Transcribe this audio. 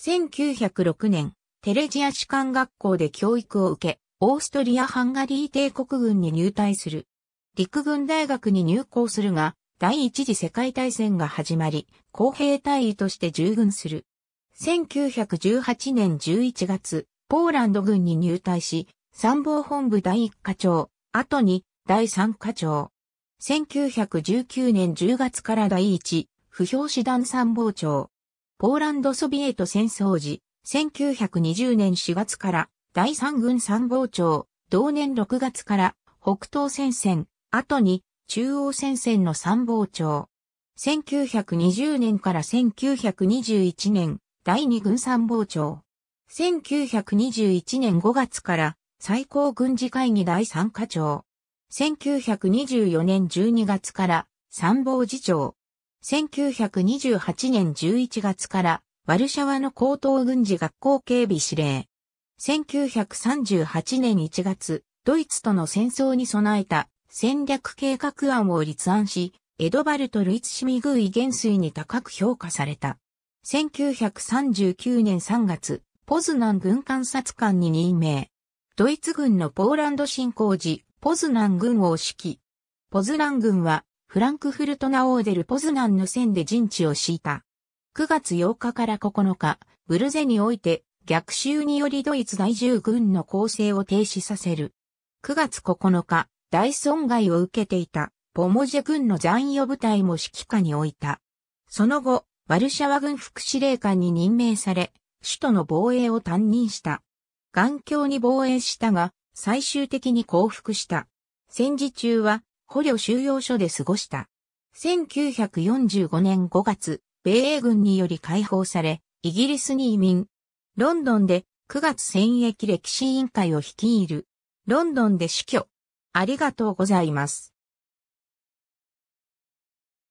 1906年、テレジア士官学校で教育を受け、オーストリア・ハンガリー帝国軍に入隊する。陸軍大学に入校するが、第一次世界大戦が始まり、公平隊員として従軍する。1918年11月、ポーランド軍に入隊し、参謀本部第一課長、後に第三課長。1919年10月から第一、不評師団参謀長。ポーランドソビエト戦争時、1920年4月から第三軍参謀長、同年6月から北東戦線、後に中央戦線の参謀長。1920年から1921年、第二軍参謀長。1921年5月から最高軍事会議第3課長。1924年12月から参謀次長。1928年11月からワルシャワの高等軍事学校警備司令。1938年1月、ドイツとの戦争に備えた戦略計画案を立案し、エドバルト・ルイツ・シミグーイ元帥に高く評価された。1939年3月、ポズナン軍監察官に任命。ドイツ軍のポーランド侵攻時、ポズナン軍を指揮。ポズナン軍はフランクフルトナオーデルポズナンの線で陣地を敷いた。9月8日から9日、ブルゼにおいて逆襲によりドイツ第10軍の攻勢を停止させる。9月9日、大損害を受けていたポモジェ軍の残余部隊も指揮下に置いた。その後、ワルシャワ軍副司令官に任命され、首都の防衛を担任した。頑強に防衛したが、最終的に降伏した。戦時中は捕虜収容所で過ごした。1945年5月、米英軍により解放され、イギリスに移民。ロンドンで9月戦役歴史委員会を率いる。ロンドンで死去。ありがとうございます。